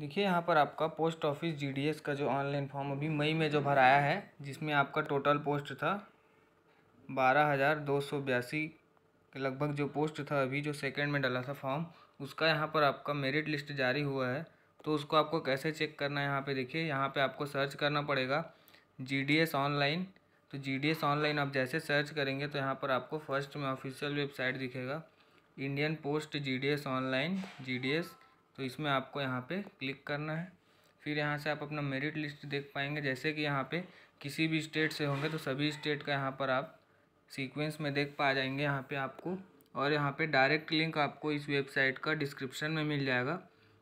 देखिए यहाँ पर आपका पोस्ट ऑफिस जीडीएस का जो ऑनलाइन फॉर्म अभी मई में जो भराया है जिसमें आपका टोटल पोस्ट था बारह हज़ार दो सौ बयासी के लगभग जो पोस्ट था अभी जो सेकंड में डाला था फॉर्म उसका यहाँ पर आपका मेरिट लिस्ट जारी हुआ है तो उसको आपको कैसे चेक करना है यहाँ पे देखिए यहाँ पे आपको सर्च करना पड़ेगा जी डी एस ऑनलाइन तो जी डी एस ऑनलाइन आप जैसे सर्च करेंगे तो यहाँ पर आपको फर्स्ट में ऑफिशियल वेबसाइट दिखेगा Indian post G D S online G D S तो इसमें आपको यहाँ पे क्लिक करना है फिर यहाँ से आप अपना मेरिट लिस्ट देख पाएंगे जैसे कि यहाँ पे किसी भी स्टेट से होंगे तो सभी स्टेट का यहाँ पर आप सीक्वेंस में देख पा जाएंगे यहाँ पे आपको और यहाँ पे डायरेक्ट लिंक आपको इस वेबसाइट का डिस्क्रिप्शन में मिल जाएगा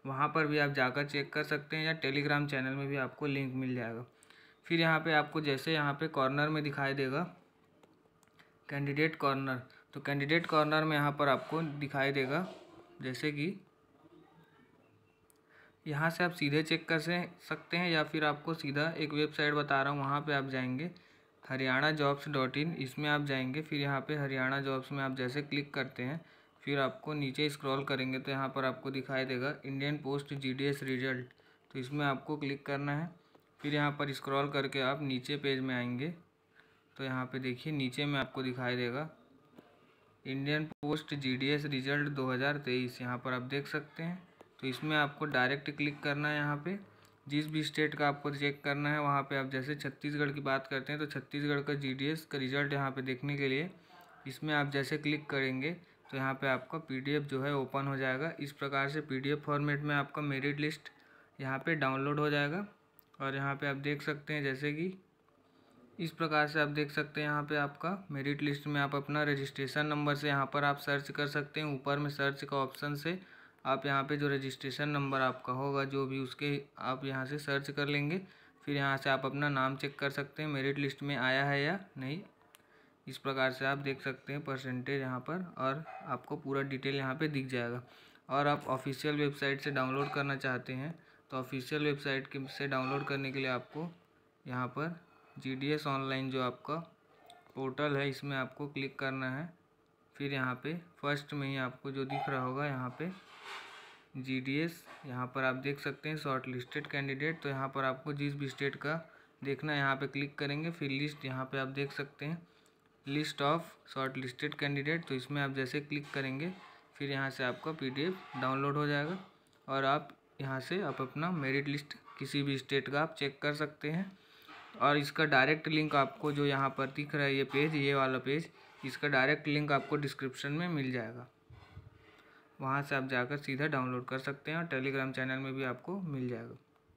वहाँ पर भी आप जाकर चेक कर सकते हैं या टेलीग्राम चैनल में भी आपको लिंक मिल जाएगा फिर यहाँ पे आपको जैसे यहाँ पे कॉर्नर में दिखाई देगा कैंडिडेट कॉर्नर तो कैंडिडेट कॉर्नर में यहाँ पर आपको दिखाई देगा जैसे कि यहाँ से आप सीधे चेक कर सकते हैं या फिर आपको सीधा एक वेबसाइट बता रहा हूँ वहाँ पे आप जाएंगे हरियाणा जॉब्स डॉट इन इसमें आप जाएंगे फिर यहाँ पे हरियाणा जॉब्स में आप जैसे क्लिक करते हैं फिर आपको नीचे स्क्रॉल करेंगे तो यहाँ पर आपको दिखाई देगा इंडियन पोस्ट जी रिजल्ट तो इसमें आपको क्लिक करना है फिर यहाँ पर स्क्रॉल करके आप नीचे पेज में आएंगे तो यहाँ पे देखिए नीचे में आपको दिखाई देगा इंडियन पोस्ट एस रिजल्ट तेईस यहाँ पर आप देख सकते हैं तो इसमें आपको डायरेक्ट क्लिक करना है यहाँ पे जिस भी स्टेट का आपको चेक करना है वहाँ पे आप जैसे छत्तीसगढ़ की बात करते हैं तो छत्तीसगढ़ का जीडीएस का रिजल्ट यहाँ पे देखने के लिए इसमें आप जैसे क्लिक करेंगे तो यहाँ पे आपका पीडीएफ जो है ओपन हो जाएगा इस प्रकार से पीडीएफ फॉर्मेट में आपका मेरिट लिस्ट यहाँ पे डाउनलोड हो जाएगा और यहाँ पे आप देख सकते हैं जैसे कि इस प्रकार से आप देख सकते हैं यहाँ पे आपका मेरिट लिस्ट में आप अपना रजिस्ट्रेशन नंबर से यहाँ पर आप सर्च कर सकते हैं ऊपर में सर्च का ऑप्शन से आप यहाँ पे जो रजिस्ट्रेशन नंबर आपका होगा जो भी उसके आप यहाँ से सर्च कर लेंगे फिर यहाँ से आप अपना नाम चेक कर सकते हैं मेरिट लिस्ट में आया है या नहीं इस प्रकार से आप देख सकते हैं परसेंटेज यहाँ पर और आपको पूरा डिटेल यहाँ पे दिख जाएगा और आप ऑफिशियल वेबसाइट से डाउनलोड करना चाहते हैं तो ऑफिशियल वेबसाइट के से डाउनलोड करने के लिए आपको यहाँ पर जी डी एस ऑनलाइन जो आपका पोर्टल है इसमें आपको क्लिक करना है फिर यहाँ पे फर्स्ट में ही आपको जो दिख रहा होगा यहाँ पे जी डी एस यहाँ पर आप देख सकते हैं शॉर्ट लिस्टेड कैंडिडेट तो यहाँ पर आपको जिस भी स्टेट का देखना है यहाँ पे क्लिक करेंगे फिर लिस्ट यहाँ पे आप देख सकते हैं list of shortlisted candidate तो इसमें आप जैसे क्लिक करेंगे फिर यहाँ से आपका पी डाउनलोड हो जाएगा और आप यहाँ से आप अपना मेरिट लिस्ट किसी भी स्टेट का आप चेक कर सकते हैं और इसका डायरेक्ट लिंक आपको जो यहाँ पर दिख रहा है ये पेज ये वाला पेज इसका डायरेक्ट लिंक आपको डिस्क्रिप्शन में मिल जाएगा वहाँ से आप जाकर सीधा डाउनलोड कर सकते हैं और टेलीग्राम चैनल में भी आपको मिल जाएगा